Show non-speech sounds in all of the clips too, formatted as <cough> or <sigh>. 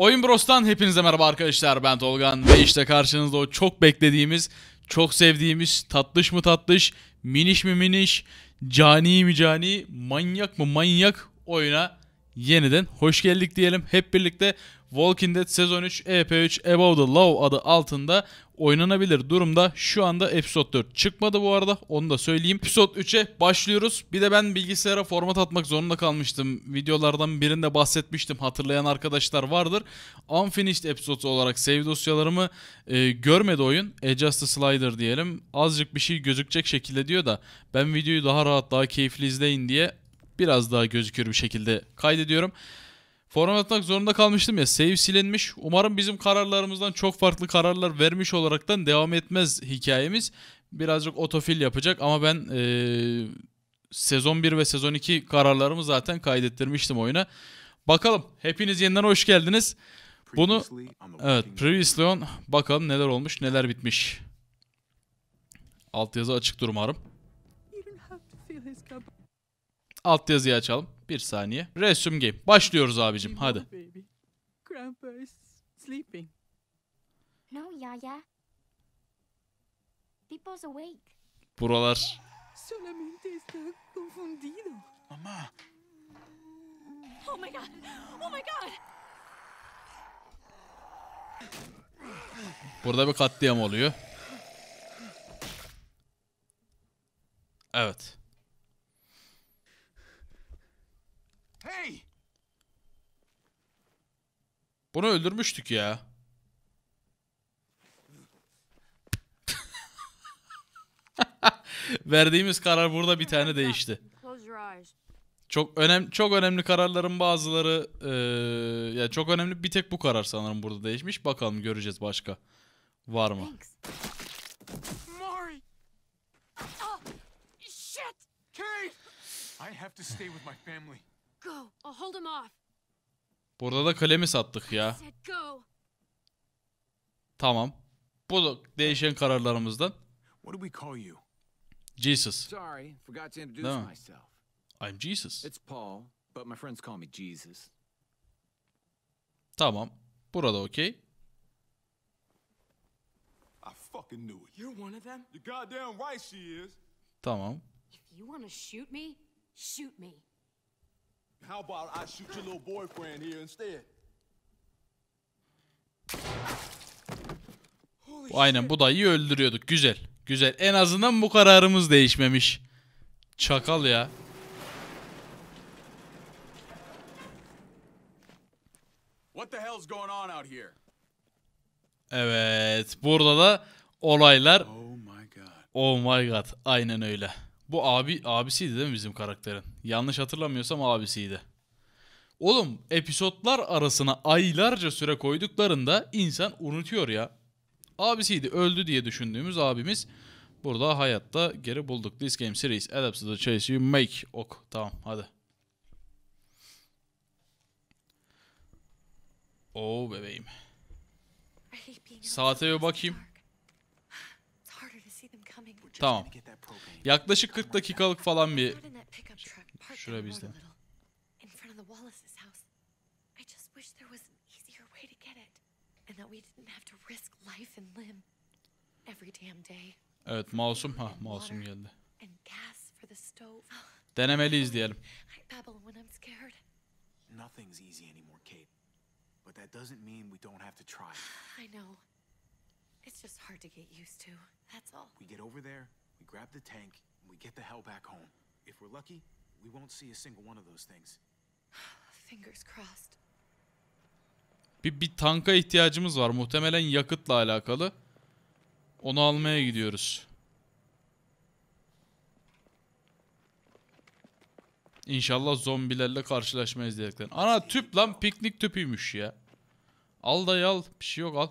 Oyun Bros'tan hepinize merhaba arkadaşlar ben Tolgan ve işte karşınızda o çok beklediğimiz, çok sevdiğimiz tatlış mı tatlış, miniş mi miniş, cani mi cani, manyak mı manyak oyuna yeniden hoş geldik diyelim. Hep birlikte Walking Dead Sezon 3 EP3 Above the Law adı altında oynanabilir durumda. Şu anda Episode 4 çıkmadı bu arada. Onu da söyleyeyim. Episode 3'e başlıyoruz. Bir de ben bilgisayara format atmak zorunda kalmıştım. Videolardan birinde bahsetmiştim. Hatırlayan arkadaşlar vardır. Unfinished Episode olarak save dosyalarımı e, görmedi oyun. Adjust Slider diyelim. Azıcık bir şey gözükecek şekilde diyor da ben videoyu daha rahat daha keyifli izleyin diye biraz daha gözükür bir şekilde kaydediyorum. Forum atmak zorunda kalmıştım ya. Save silinmiş. Umarım bizim kararlarımızdan çok farklı kararlar vermiş olaraktan devam etmez hikayemiz. Birazcık otofil yapacak ama ben ee, sezon 1 ve sezon 2 kararlarımı zaten kaydettirmiştim oyuna. Bakalım. Hepiniz yeniden hoş geldiniz. Bunu evet Previously on bakalım neler olmuş neler bitmiş. Altyazı açık durum umarım. Alt yazıyı açalım. Bir saniye. Resume game. Başlıyoruz abicim. Hadi. Buralar. Mama. Oh oh Burada bir katliam oluyor. Evet. Hey! Bunu öldürmüştük ya. <laughs> Verdiğimiz karar burada bir tane değişti. Çok önemli çok önemli kararların bazıları e, ya yani çok önemli bir tek bu karar sanırım burada değişmiş. Bakalım göreceğiz başka var mı? Ah, I have to stay with my family. Burada da kalemi sattık ya. Tamam. Bu da değişen kararlarımızdan. Jesus. Değil mi? I'm Jesus. Tamam. Burada okey. Tamam. If you want to shoot me, shoot me. How about I shoot your little boyfriend here instead? Aynen bu dayıyı öldürüyorduk. Güzel. Güzel. En azından bu kararımız değişmemiş. Çakal ya. Evet. Burada da olaylar... Oh my god. Oh Aynen öyle. Bu abi abisiydi değil mi bizim karakterin? Yanlış hatırlamıyorsam abisiydi. Oğlum episodlar arasına aylarca süre koyduklarında insan unutuyor ya. Abisiydi öldü diye düşündüğümüz abimiz burada hayatta geri bulduk. This game series adapts the choice you make. Ok tamam hadi. O bebeğim. Saate bir bakayım. Tamam. Yaklaşık 40 dakikalık falan bir... Şura bizde. Evet masum ha masum geldi. <sighs> Denemeliyiz diyelim. Nothing's easy anymore, Kate. But that doesn't mean we don't have to try. <sighs> I know. It's just hard to get used to. That's all. We get over there, We grab the tank, and we get the hell back home. If we're lucky, we won't see a single one of those things. <sighs> Fingers crossed. Bir, bir tanka ihtiyacımız var. Muhtemelen yakıtla alakalı. Onu almaya gidiyoruz. İnşallah zombilerle karşılaşmayız dedikten. Ana tüp lan piknik tüpüymüş ya. Al da yal, Bir şey yok al.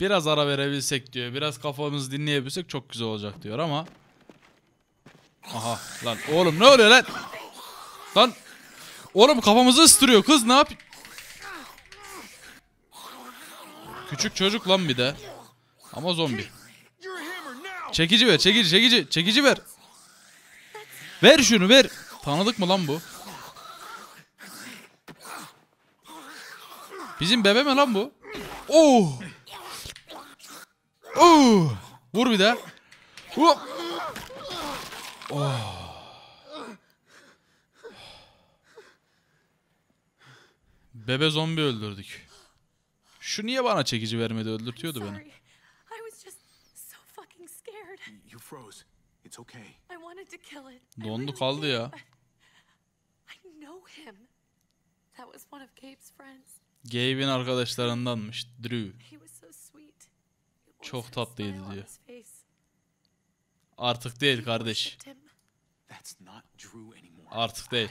Biraz ara verebilsek diyor. Biraz kafamızı dinleyebilsek çok güzel olacak diyor ama. Aha lan oğlum ne oluyor lan? Lan oğlum kafamızı ısıtırıyor kız ne yap? Küçük çocuk lan bir de. Ama zombi. Çekici ver çekici çekici çekici ver. Ver şunu ver. Tanıdık mı lan bu? Bizim bebe mi lan bu? Oo. Oh. Oh. Vur bir de. Oh. Bebe zombi öldürdük. Şu niye bana çekici vermedi öldürtüyordu beni. Dondu kaldı ya. I know him. That was one of Gabe's friends. Gabe'in arkadaşlarındanmış Drew. Çok tatlıydı diyor. Artık değil kardeş. Artık değil.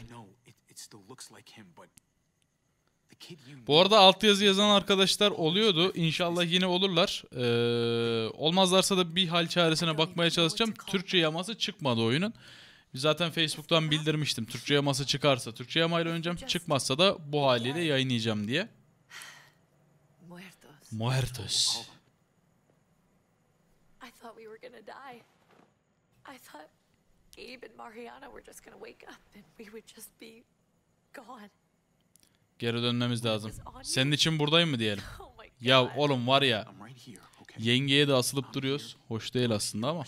Bu arada alt yazı yazan arkadaşlar oluyordu. İnşallah yine olurlar. Ee, olmazlarsa da bir hal çaresine bakmaya çalışacağım. Türkçe yaması çıkmadı oyunun. Zaten Facebook'tan bildirmiştim. Türkçe yaması çıkarsa Türkçe yamayla oynayacağım. Çıkmazsa da bu haliyle yayınlayacağım diye muertos. I thought we were gonna die. I thought Abe and Mariana were just gonna wake up and we would just be gone. Geri dönmemiz lazım. Senin için buradayım mı diyelim. <laughs> Oh ya oğlum var ya. Yengeye de asılıp duruyoruz. Hoş değil aslında ama.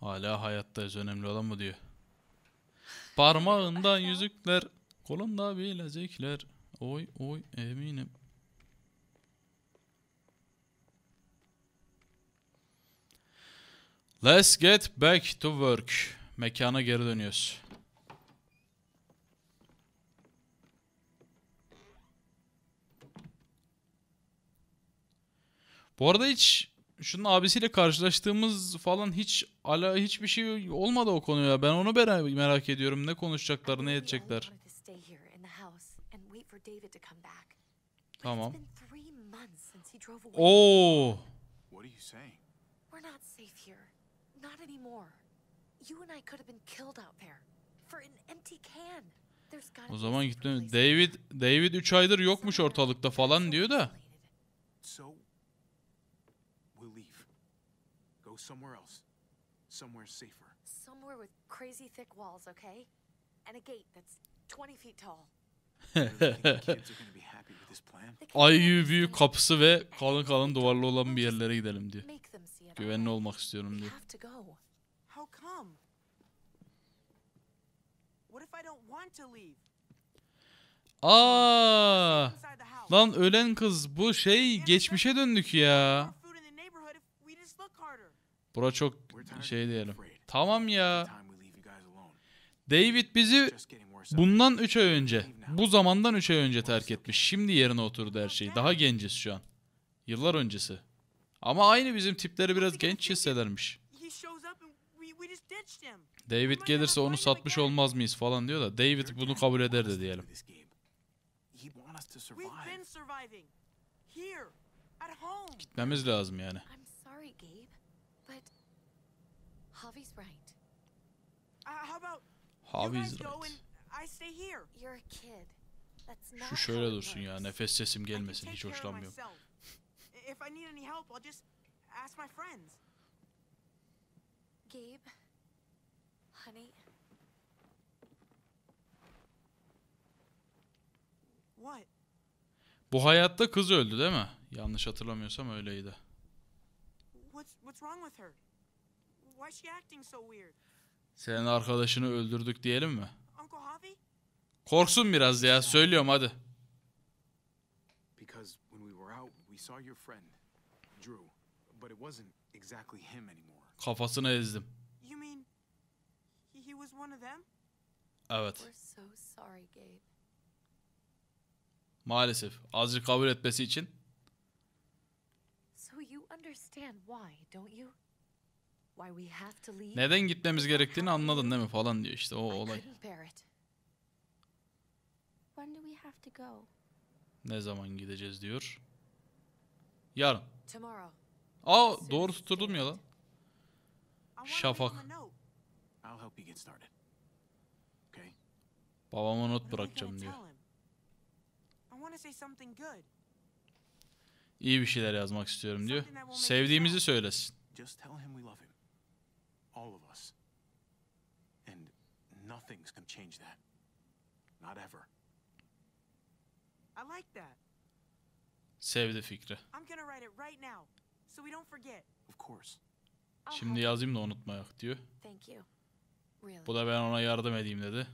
Hala hayattayız. Önemli olan mı diyor. Parmağından yüzükler. Kolunda bilecekler. Oy oy eminim. Let's get back to work. Mekana geri dönüyoruz. Bu arada hiç şunun abisiyle karşılaştığımız falan hiç ala hiçbir şey olmadı o konuya. Ben onu merak ediyorum. Ne konuşacaklar, ne edecekler stay here in the house and wait for David to come back. Tamam. It's been three months since he drove away. Oo. Oh. What are you saying? We're not safe here. Not anymore. You and I could have been killed out there for an empty can. O zaman gittim. David David 3 aydır yokmuş ortalıkta falan diyor da. So we'll leave. Go somewhere else. Somewhere safer. Somewhere with crazy thick walls, okay? And a gate that's 20 feet tall. Ay kapısı ve kalın kalın duvarlı olan bir yerlere gidelim diyor. Güvenli olmak istiyorum diyor. Aa! Lan ölen kız bu şey geçmişe döndük ya. Bura çok şey diyelim. Tamam ya. David bizi Bundan 3 ay önce, bu zamandan 3 ay önce terk etmiş. Şimdi yerine oturdu her şey. Daha genciz şu an. Yıllar öncesi. Ama aynı bizim tipleri biraz genç hissedermiş. David gelirse onu satmış olmaz mıyız falan diyor da David bunu kabul eder de diyelim. Gitmemiz lazım yani. Harvey's right. Uh, şu şöyle dursun ya. Nefes sesim gelmesin. Hiç hoşlanmıyorum. Bu hayatta kız öldü değil mi? Yanlış hatırlamıyorsam öyleydi. Senin arkadaşını öldürdük diyelim mi? Korksun biraz ya. Söylüyorum hadi. Because when Kafasını ezdim. Evet. Maalesef azıcık kabul etmesi için. Neden gitmemiz gerektiğini anladın değil mi falan diyor işte o olay have to go. Ne zaman gideceğiz diyor. Yarın. Tomorrow. Aa doğru tuturdum ya lan. Şafak. Babama not bırakacağım diyor. İyi bir şeyler yazmak istiyorum diyor. Sevdiğimizi söylesin. Nothing's gonna change that. Not ever. I like that. Sevdi fikri. I'm gonna write it right now. So we don't forget. Of course. Şimdi yazayım da unutmayak diyor. Thank you. Really. Bu da ben ona yardım edeyim dedi.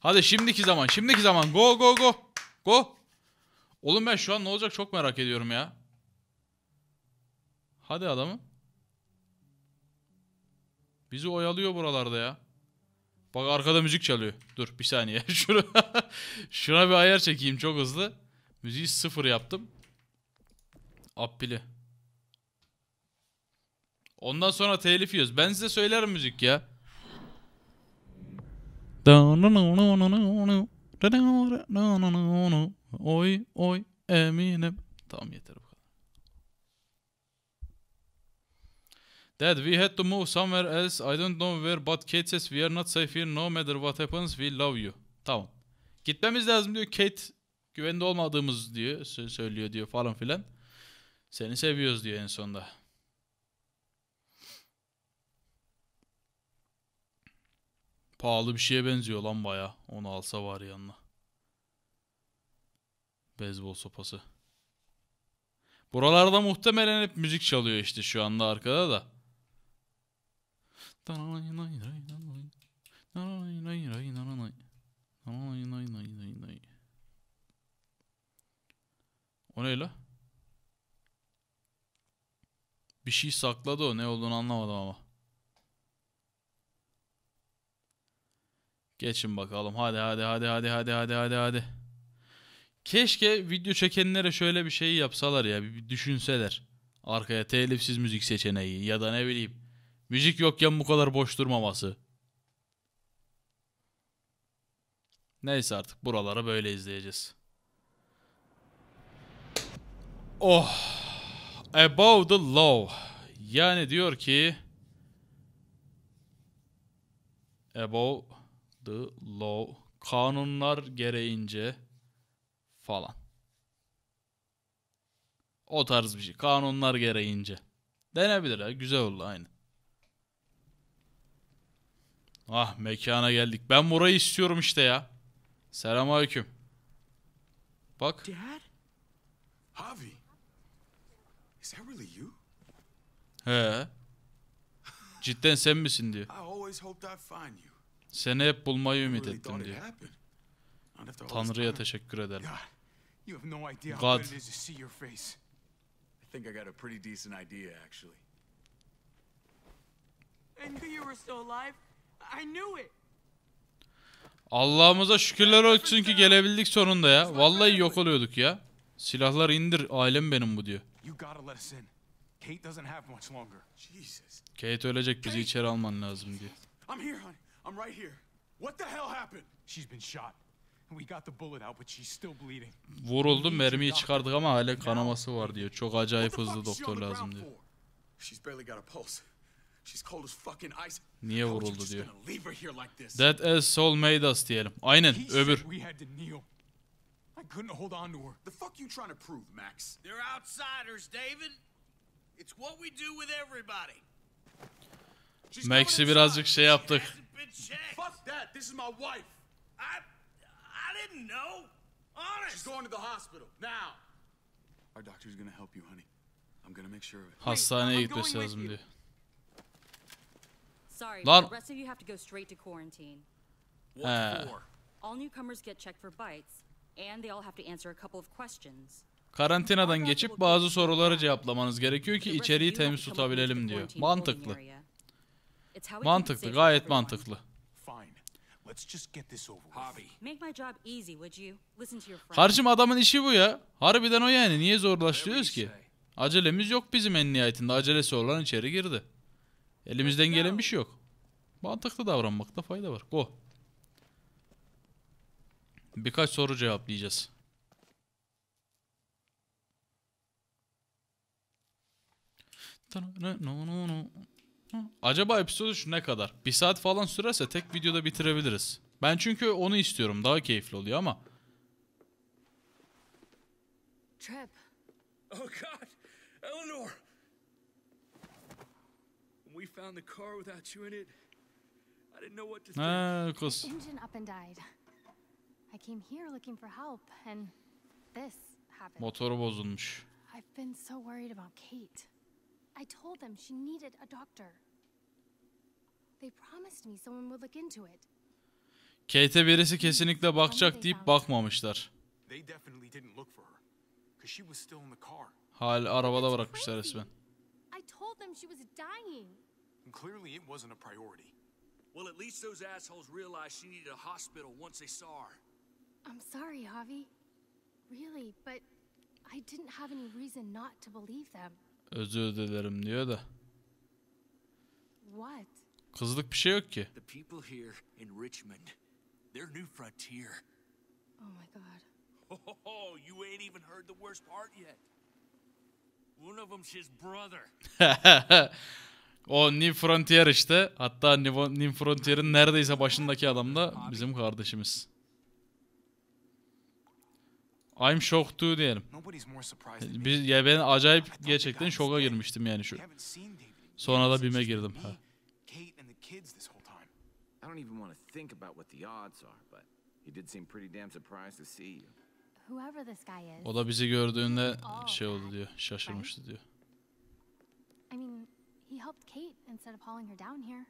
Hadi şimdiki zaman, şimdiki zaman. Go go go. Go. Oğlum ben şu an ne olacak çok merak ediyorum ya. Hadi adamım. Bizi oyalıyor buralarda ya. Bak arkada müzik çalıyor. Dur bir saniye. <laughs> Şuna, şuna bir ayar çekeyim çok hızlı. Müziği sıfır yaptım. Appili. Ondan sonra telif yiyoruz. Ben size söylerim müzik ya. Oy oy eminim. Tamam yeter. Dad, we had to move somewhere else. I don't know where but Kate says we are not safe here. No matter what happens we love you. Tamam. Gitmemiz lazım diyor. Kate güvende olmadığımız diyor. Söylüyor diyor falan filan. Seni seviyoruz diyor en sonda. Pahalı bir şeye benziyor lan baya. Onu alsa var yanına. Bezbol sopası. Buralarda muhtemelen hep müzik çalıyor işte şu anda arkada da. O ne la? Bir şey sakladı o. Ne olduğunu anlamadım ama. Geçin bakalım. Hadi hadi hadi hadi hadi hadi hadi hadi. Keşke video çekenlere şöyle bir şey yapsalar ya. Bir düşünseler. Arkaya telifsiz müzik seçeneği ya da ne bileyim Müzik yokken bu kadar boş durmaması. Neyse artık buraları böyle izleyeceğiz. Oh. Above the law. Yani diyor ki above the law kanunlar gereğince falan. O tarz bir şey. Kanunlar gereğince. Denebilir ha. Güzel oldu aynı. Ah mekana geldik. Ben burayı istiyorum işte ya. Selamünaleyküm. Bak. Dad? Javi. Is that really you? He. Cidden sen misin diyor. Seni hep bulmayı ümit ettim diyor. Tanrı'ya teşekkür ederim. God. think And you were still alive? Allah'ımıza şükürler olsun ki gelebildik sonunda ya. Vallahi yok oluyorduk ya. Silahlar indir ailem benim bu diyor. Kate ölecek bizi içeri alman lazım diyor. Vuruldum mermiyi çıkardık ama hala kanaması var diyor. Çok acayip hızlı doktor lazım diyor. Niye vuruldu diyor. That as soul made us diyelim. Aynen öbür. I couldn't hold on to her. The fuck you trying to prove, Max? They're outsiders, David. It's what we do with everybody. Max'i birazcık şey yaptık. Fuck that. This is my wife. I I didn't know. Honest. She's going to the hospital now. Our doctor's gonna help you, honey. I'm gonna make sure of it. Hastaneye gitmesi lazım diyor. Sorry, Lan. the rest of you have to go straight to quarantine. What uh. for? All newcomers get checked for bites and they all have to answer a couple of questions. Karantinadan geçip bazı soruları cevaplamanız gerekiyor ki içeriği temiz tutabilelim diyor. Mantıklı. Mantıklı, gayet mantıklı. Karşım adamın işi bu ya. Harbiden o yani. Niye zorlaştırıyoruz ki? Acelemiz yok bizim en nihayetinde. Acelesi olan içeri girdi. Elimizden gelen bir şey yok. Mantıklı davranmakta fayda var. Go. Birkaç soru cevaplayacağız. Acaba episod şu ne kadar? Bir saat falan sürerse tek videoda bitirebiliriz. Ben çünkü onu istiyorum. Daha keyifli oluyor ama. Trap. Oh God. Eleanor. We found the car without you in it. I didn't know what to ah, think. Ha, kız. Engine up and died. I came here looking for help and this happened. Motoru bozulmuş. I've been so worried about Kate. I told them she needed a doctor. They promised me someone would look into it. Kate'e birisi kesinlikle bakacak deyip bakmamışlar. They definitely didn't look for her. Because she was still in the car. Hal arabada bırakmışlar resmen. I told them she was dying. And clearly it wasn't a priority. Well, at least those assholes realized she needed a hospital once they saw her. I'm sorry, Javi. Really, but I didn't have any reason not to believe them. Özür dilerim diyor da. What? Kızlık bir şey yok ki. The people here in Richmond, their new frontier. Oh my god. <laughs> Oh, you ain't even heard the worst part yet. One of them's his brother. <laughs> O New Frontier işte. Hatta New Frontier'in neredeyse başındaki adam da bizim kardeşimiz. I'm shocked too diyelim. Biz, ya ben acayip gerçekten şoka girmiştim yani şu. Sonra da bime girdim. Ha. O da bizi gördüğünde şey oldu diyor, şaşırmıştı diyor helped Kate instead of hauling her down here.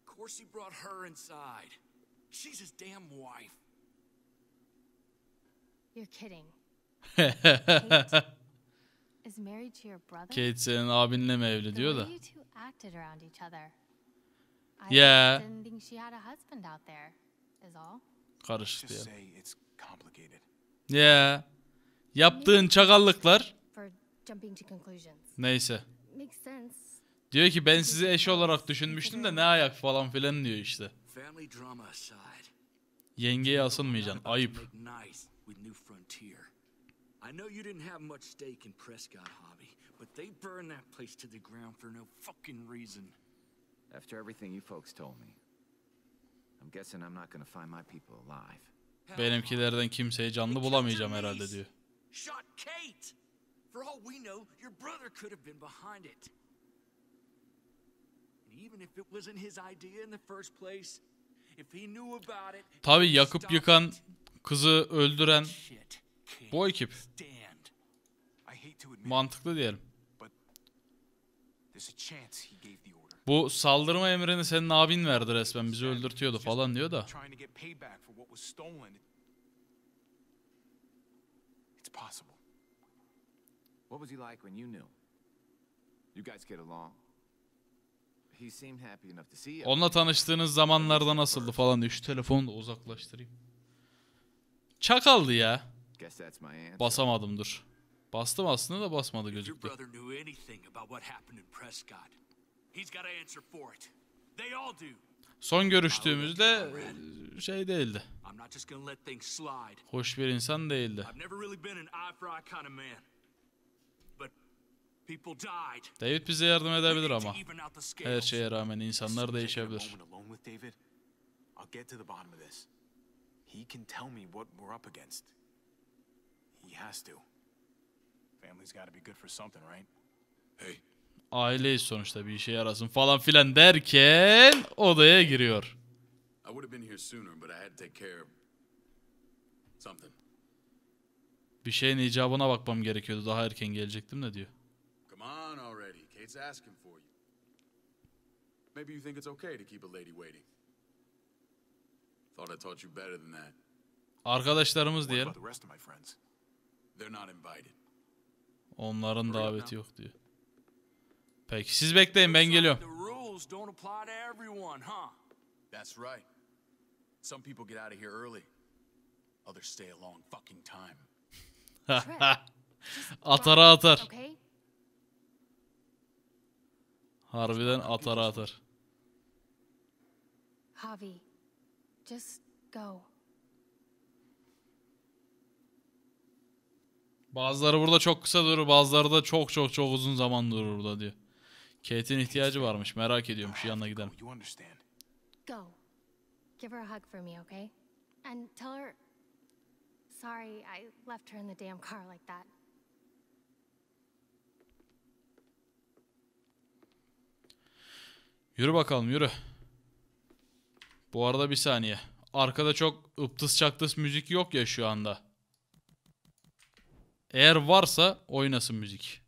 Of course he brought her inside. She's his damn wife. You're kidding. <laughs> Kate is married to your brother? Kate senin abinle mi evli diyor da. You two acted around each other. I didn't think she had a husband out there. Is all. Karışık diyor. Yeah. Yaptığın çakallıklar. Neyse. Makes sense. Diyor ki ben sizi eş olarak düşünmüştüm de ne ayak falan filan diyor işte. Yengeye asılmayacaksın. Ayıp. I know you didn't have much stake in Prescott Hobby, but they burned that place to the ground for no fucking reason. After everything you folks told me, I'm guessing I'm not gonna find my people alive. Benimkilerden kimseyi canlı bulamayacağım herhalde diyor. Shot Kate. For all we know, your brother could have been behind it. Tabi yakıp yıkan, kızı öldüren bu ekip. Mantıklı diyelim. Bu saldırma emrini senin abin verdi resmen. Bizi öldürtüyordu falan diyor da. What was he like when you knew? You guys get along? Onunla tanıştığınız zamanlarda nasıldı falan diye şu telefonu da uzaklaştırayım. Çakaldı ya. Basamadım dur. Bastım aslında da basmadı gözüktü. Son görüştüğümüzde şey değildi. Hoş bir insan değildi. David bize yardım edebilir ama. Her şeye rağmen insanlar değişebilir. He can tell me what we're up against. He has to. Family's got to be good for something, right? Hey. Aileyiz sonuçta bir işe yarasın falan filan derken odaya giriyor. I would have been here sooner but I had to take care of something. Bir şeyin icabına bakmam gerekiyordu. Daha erken gelecektim de diyor. Kate's asking for you. Maybe you think it's okay to keep a lady waiting. Thought I taught you better than that. Arkadaşlarımız diyelim. They're not invited. Onların daveti yok diyor. Peki siz bekleyin ben geliyorum. That's right. Some people get out of here early. Others stay a long fucking time. <laughs> Atara atar. Okay? Harbiden atar atar. Javi, just go. Bazıları burada çok kısa durur, bazıları da çok çok çok uzun zaman durur burada diyor. Kate'in ihtiyacı varmış, merak ediyormuş. Ah, yanına gidelim. Go. Give her a hug for me, okay? And tell her sorry I left her in the damn car like that. Yürü bakalım yürü. Bu arada bir saniye. Arkada çok ıptıs çaktıs müzik yok ya şu anda. Eğer varsa oynasın müzik.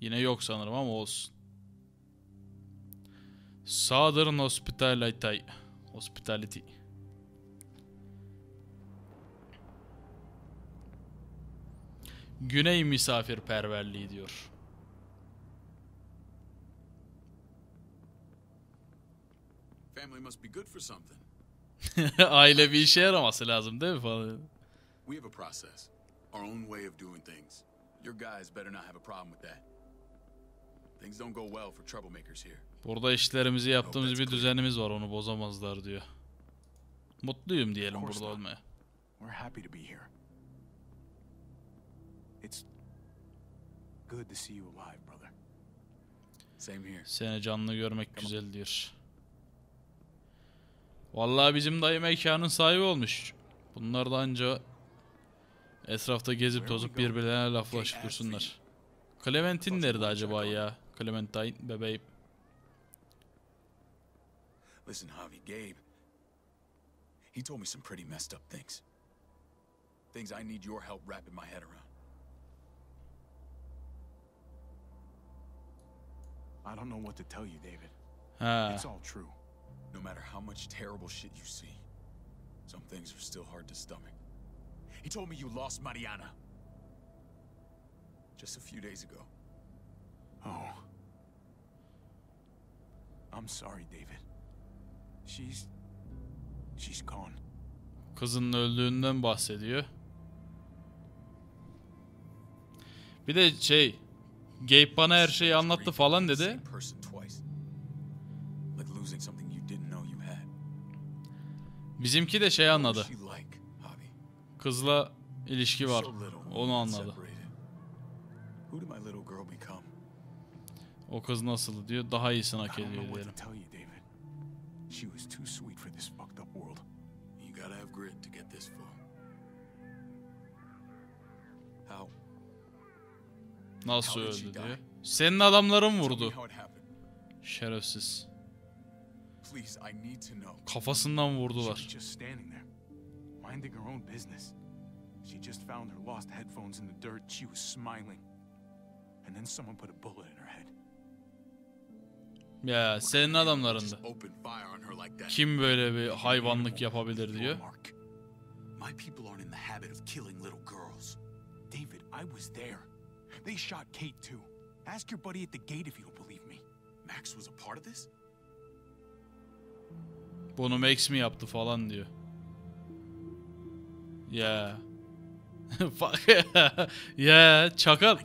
Yine yok sanırım ama olsun. Southern Hospitality. Hospitality. Güney misafirperverliği diyor. Family must be good for something. <laughs> Aile bir işe yaraması lazım değil mi falan. We have a process. Our own way of doing things. Your guys better not have a problem with that. Things don't go well for troublemakers here. Burada işlerimizi yaptığımız bir düzenimiz var onu bozamazlar diyor. Mutluyum diyelim burada olmaya. We're happy to be here. It's good to see you alive, brother. Same here. Seni canlı görmek güzel diyor. Vallahi bizim dayı mekanın sahibi olmuş. Bunlar da anca etrafta gezip tozup birbirlerine laflaşıp dursunlar. Clementine nerede acaba ya? Clementine bebeğim. Listen, Javi, Gabe. He told me some pretty messed up things. Things I need your help wrapping my head around. I don't know what to tell you, David. It's all true. No matter how much terrible shit you see, some things are still hard to stomach. He told me you lost Mariana. Just a few days ago. Oh. I'm sorry, David. She's... She's gone. Kızının öldüğünden bahsediyor. Bir de şey... Gabe bana her şeyi anlattı falan dedi. Bizimki de şey anladı. Kızla ilişki var. Onu anladı. O kız nasıl diyor? Daha iyisini hak ediyor diyelim. She was too sweet for this fucked up world. You gotta have grit to get this far. How? Nasıl öldü diye? Senin adamların vurdu. Şerefsiz. Kafasından vurdular. She just found her lost headphones in the dirt. She was smiling. And then someone put a bullet in her head. Ya senin adamlarında. Kim böyle bir hayvanlık yapabilir diyor. My people aren't in the habit of killing little girls. David, I was there. They shot Kate too. Ask your buddy at the gate if you don't believe me. Max was a part of this? Bunu Max mi yaptı falan diyor. Ya. Yeah. <laughs> ya çakal.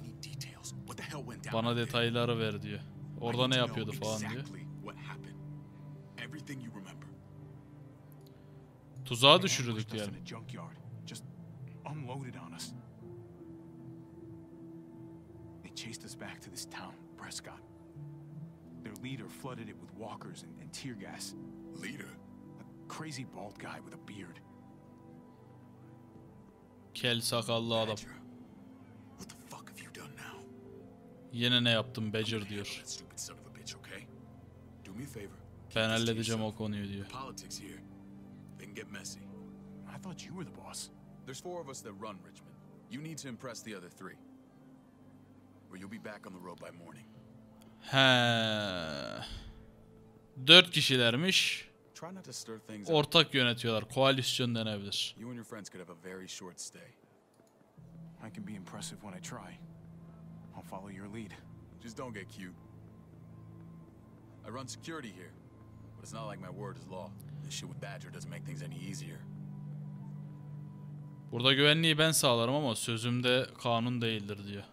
Bana detayları ver diyor. Orada ne yapıyordu falan diyor. Tuzağa düşürdük yani. chased us back to this town, Prescott. leader flooded it with walkers and, and tear gas. Leader? A crazy bald guy with a beard. Kel sakallı adam. What the fuck have you done now? Yine ne yaptım Badger diyor. Ben halledeceğim o konuyu diyor. Politics here. They can get messy. I thought you were the boss. There's four of us that run Richmond. You need to impress the other three. Or you'll be back on the road by morning. He. Dört kişilermiş. Ortak yönetiyorlar. Koalisyon denebilir. I can be impressive when I try. I'll follow your lead. Just don't get cute. I run security here, but it's not like my word is law. This shit with Badger doesn't make things any easier. Burada güvenliği ben sağlarım ama sözümde kanun değildir diyor.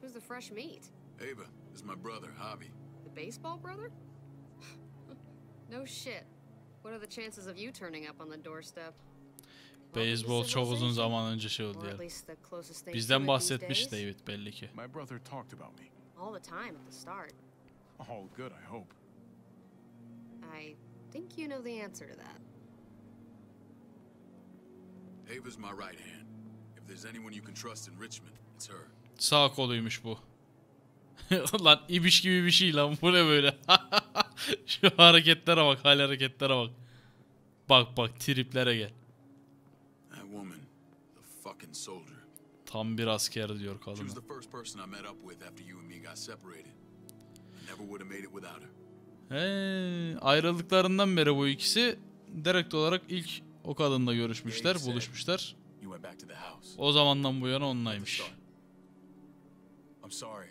Who's the fresh meat? Ava is my brother, Javi. The baseball brother? <laughs> no shit. What are the chances of you turning up on the doorstep? Baseball çok uzun zaman önce şey oldu yani. Bizden bahsetmiş David belli ki. My brother talked about me. All the time at the start. All good, I hope. I think you know the answer to that. Ava's my right hand. If there's anyone you can trust in Richmond, it's her. Sağ koluymuş bu. <laughs> lan ibiş gibi bir şey lan bu ne böyle? <laughs> Şu hareketlere bak, hal hareketlere bak. Bak bak triplere gel. Tam bir asker diyor kadın. Hey, ayrıldıklarından beri bu ikisi direkt olarak ilk o kadınla görüşmüşler, buluşmuşlar. O zamandan bu yana onlaymış. I'm sorry.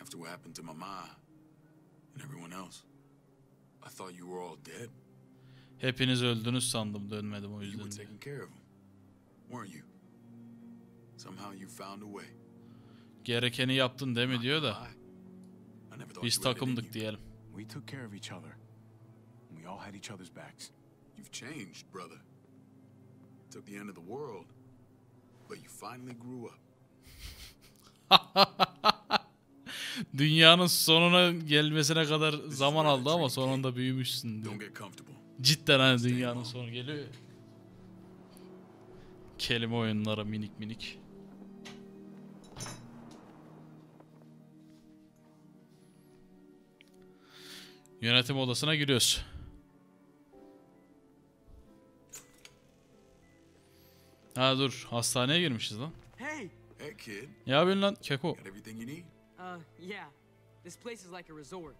After what happened to Mama and everyone else. I thought you were all dead. Hepiniz öldünüz sandım dönmedim o yüzden. You were taking care of them, weren't you? Somehow you found a way. Gerekeni yaptın değil mi diyor da. Biz takımdık diyelim. We took care of each other. We all had each other's backs. You've changed, brother. It took the end of the world, but you finally grew up. <laughs> Dünyanın sonuna gelmesine kadar zaman aldı ama sonunda büyümüşsün diyor. Cidden hani dünyanın sonu geliyor Kelime oyunları minik minik. Yönetim odasına giriyoruz. Ha dur hastaneye girmişiz lan. Hey. Hey kid. Ya ben lan keko. Uh, yeah. This place is like a resort.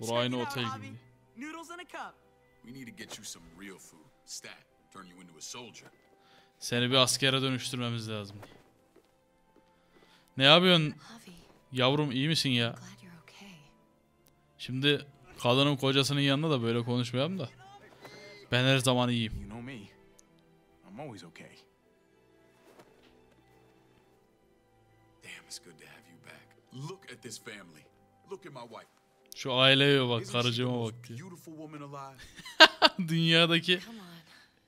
Bura aynı gibi. Noodles and a cup. We need to get you some real food. Stat, turn you into a soldier. Seni bir askere dönüştürmemiz lazım. Ne yapıyorsun? Yavrum iyi misin ya? Şimdi kadının kocasının yanında da böyle konuşmayalım da. Ben her zaman iyiyim. Damn, it's good to have Look at this family. Look at my wife. Şu aileye bak, karıcığıma bak. <laughs> Dünyadaki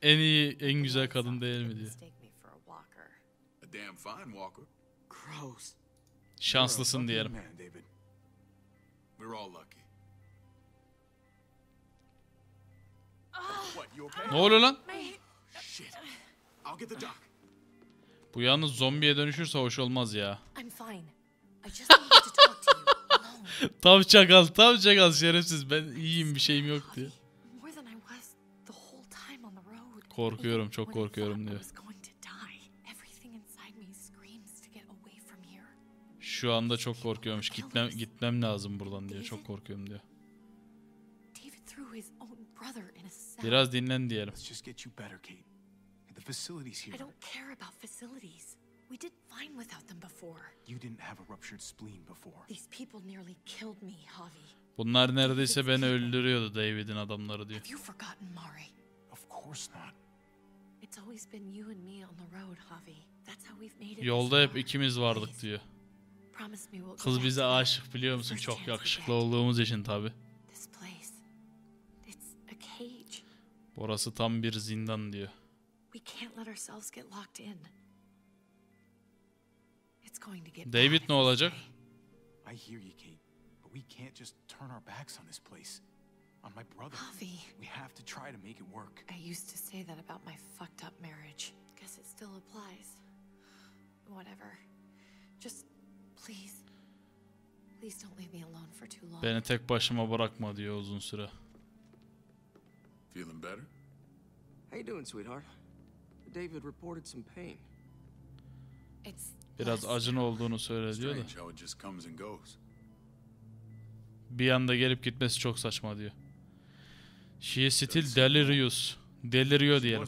en iyi, en güzel kadın değil mi diyor. Şanslısın diyelim. Ah. Ne oluyor lan? Bu yalnız zombiye dönüşürse hoş olmaz ya tam çakal, tam çakal şerefsiz. Ben iyiyim bir şeyim yok diyor. Korkuyorum, çok korkuyorum diyor. Şu anda çok korkuyormuş. Gitmem gitmem lazım buradan diyor. Çok korkuyorum diyor. Biraz dinlen diyelim. I don't care about facilities. We did fine without them before. You didn't have a ruptured spleen before. These people nearly killed me, Javi. Bunlar neredeyse beni öldürüyordu David'in adamları diyor. Have you forgotten Mari? Of course not. It's always been you and me on the road, Javi. That's how we've made it. Yolda hep ikimiz vardık diyor. Kız bize aşık biliyor musun? Çok yakışıklı olduğumuz için tabi. Burası tam bir zindan diyor. We can't let ourselves get locked in. David ne olacak? I hear you, Kate, but we can't just turn our backs on this place. On my brother. Javi. We have to try to make it work. I used to say that about my fucked up marriage. Guess it still applies. Whatever. Just please. Please don't leave me alone for too long. Beni tek başıma bırakma diyor uzun süre. Feeling better? How you doing, sweetheart? David reported some pain. It's Biraz acın olduğunu söylüyor da. Bir anda gelip gitmesi çok saçma diyor. She is still delirious. Deliriyor diyelim.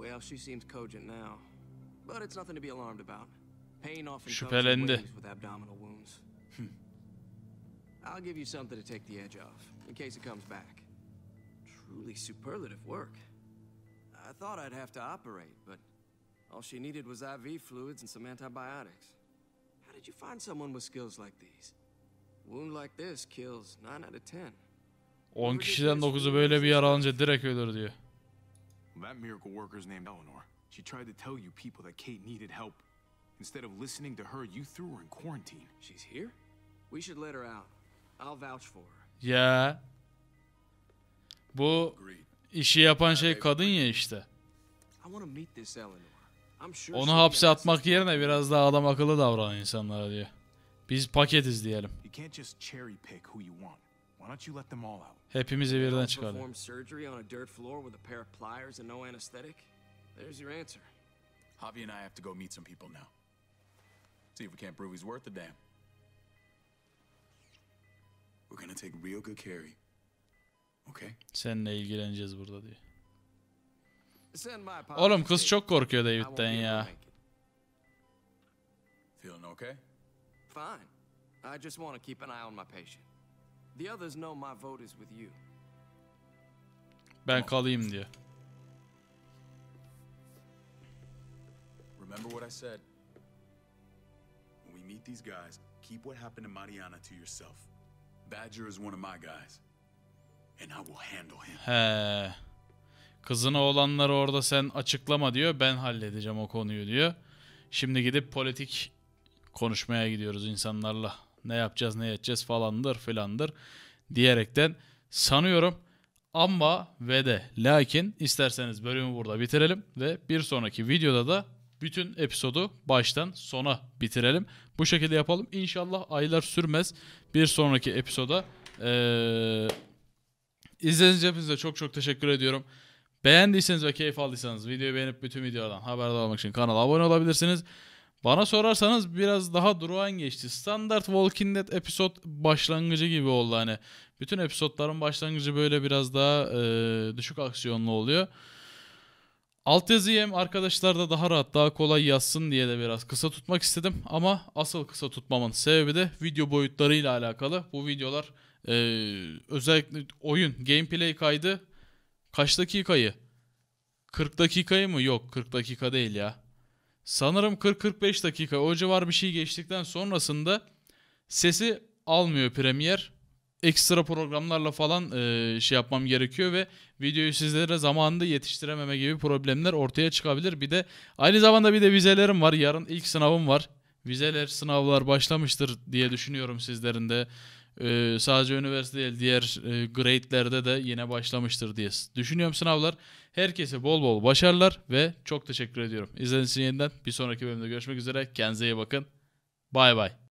Well, she seems cogent now, but it's nothing to be alarmed about. Pain often Şüphelendi. with abdominal wounds. Hmm. I'll give you something to take the edge off in case it comes back. Truly superlative work. I thought I'd have to operate, but all she needed was IV fluids and some antibiotics. How did you find someone with skills like these? Wound like this kills 9 out of 10. 10 kişiden 9'u böyle bir yaralanınca direkt ölür diyor. That miracle worker's named Eleanor. She tried to tell you people that Kate needed help. Instead of listening to her, you threw her in quarantine. She's here? We should let her out. I'll vouch for her. Yeah. Bu Agreed. İşi yapan şey kadın ya işte. Onu hapse atmak yerine biraz daha adam akıllı davran insanlara diyor. Biz paketiz diyelim. Hepimizi birden çıkar. Javi and I have to go meet some people now. See if we can't prove he's worth the damn. We're gonna take real good care of you. Okay. Seninle ilgileneceğiz burada diyor. Oğlum kız çok korkuyor David'den ya. Feeling okay? Fine. I just want to keep an eye on my patient. The others know my vote is with you. Ben kalayım diyor. Remember what I said. When we meet these guys, keep what happened to Mariana to yourself. Badger is one of my guys. He. Kızına olanları orada sen açıklama diyor. Ben halledeceğim o konuyu diyor. Şimdi gidip politik konuşmaya gidiyoruz insanlarla. Ne yapacağız ne edeceğiz falandır filandır diyerekten sanıyorum. Ama ve de lakin isterseniz bölümü burada bitirelim ve bir sonraki videoda da bütün episodu baştan sona bitirelim. Bu şekilde yapalım. İnşallah aylar sürmez. Bir sonraki episoda ee, İzlediğiniz için hepinize çok çok teşekkür ediyorum. Beğendiyseniz ve keyif aldıysanız videoyu beğenip bütün videodan haberdar olmak için kanala abone olabilirsiniz. Bana sorarsanız biraz daha durağan geçti. Standart Walking Dead episod başlangıcı gibi oldu hani. Bütün episodların başlangıcı böyle biraz daha e, düşük aksiyonlu oluyor. Altyazıyı hem arkadaşlar da daha rahat, daha kolay yazsın diye de biraz kısa tutmak istedim. Ama asıl kısa tutmamın sebebi de video boyutlarıyla alakalı. Bu videolar e, özellikle oyun, gameplay kaydı kaç dakikayı? 40 dakikayı mı? Yok 40 dakika değil ya. Sanırım 40-45 dakika o civar bir şey geçtikten sonrasında sesi almıyor Premiere ekstra programlarla falan e, şey yapmam gerekiyor ve videoyu sizlere zamanında yetiştirememe gibi problemler ortaya çıkabilir. Bir de aynı zamanda bir de vizelerim var. Yarın ilk sınavım var. Vizeler, sınavlar başlamıştır diye düşünüyorum sizlerin de. E, sadece üniversite değil diğer e, grade'lerde de yine başlamıştır diye düşünüyorum sınavlar. Herkese bol bol başarılar ve çok teşekkür ediyorum. İzlediğiniz için yeniden bir sonraki bölümde görüşmek üzere. Kendinize iyi bakın. Bay bay.